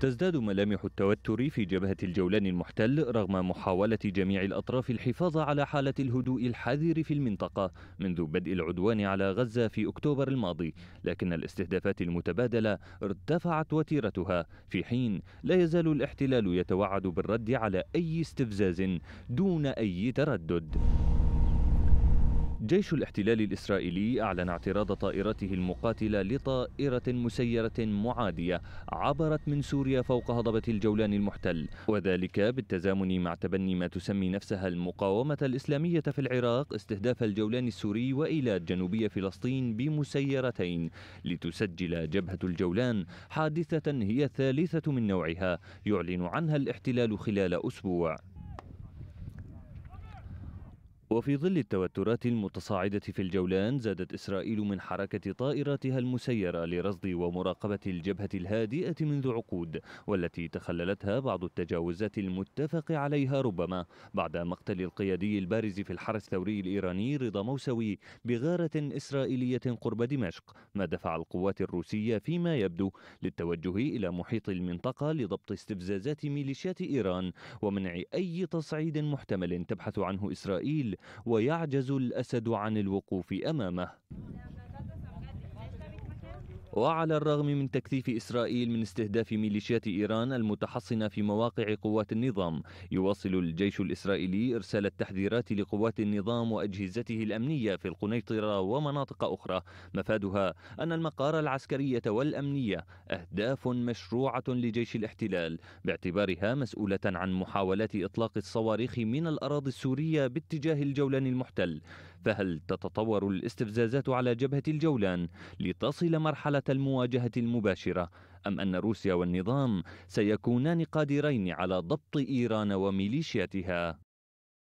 تزداد ملامح التوتر في جبهة الجولان المحتل رغم محاولة جميع الأطراف الحفاظ على حالة الهدوء الحذر في المنطقة منذ بدء العدوان على غزة في أكتوبر الماضي لكن الاستهدافات المتبادلة ارتفعت وتيرتها في حين لا يزال الاحتلال يتوعد بالرد على أي استفزاز دون أي تردد جيش الاحتلال الإسرائيلي أعلن اعتراض طائرته المقاتلة لطائرة مسيرة معادية عبرت من سوريا فوق هضبة الجولان المحتل وذلك بالتزامن مع تبني ما تسمي نفسها المقاومة الإسلامية في العراق استهداف الجولان السوري وإيلات جنوبية فلسطين بمسيرتين لتسجل جبهة الجولان حادثة هي الثالثة من نوعها يعلن عنها الاحتلال خلال أسبوع وفي ظل التوترات المتصاعدة في الجولان زادت إسرائيل من حركة طائراتها المسيرة لرصد ومراقبة الجبهة الهادئة منذ عقود والتي تخللتها بعض التجاوزات المتفق عليها ربما بعد مقتل القيادي البارز في الحرس الثوري الإيراني رضا موسوي بغارة إسرائيلية قرب دمشق ما دفع القوات الروسية فيما يبدو للتوجه إلى محيط المنطقة لضبط استفزازات ميليشيات إيران ومنع أي تصعيد محتمل تبحث عنه إسرائيل ويعجز الأسد عن الوقوف أمامه وعلى الرغم من تكثيف إسرائيل من استهداف ميليشيات إيران المتحصنة في مواقع قوات النظام يواصل الجيش الإسرائيلي إرسال التحذيرات لقوات النظام وأجهزته الأمنية في القنيطرة ومناطق أخرى مفادها أن المقار العسكرية والأمنية أهداف مشروعة لجيش الاحتلال باعتبارها مسؤولة عن محاولات إطلاق الصواريخ من الأراضي السورية باتجاه الجولان المحتل فهل تتطور الاستفزازات على جبهة الجولان لتصل مرحلة المواجهة المباشرة أم أن روسيا والنظام سيكونان قادرين على ضبط إيران وميليشياتها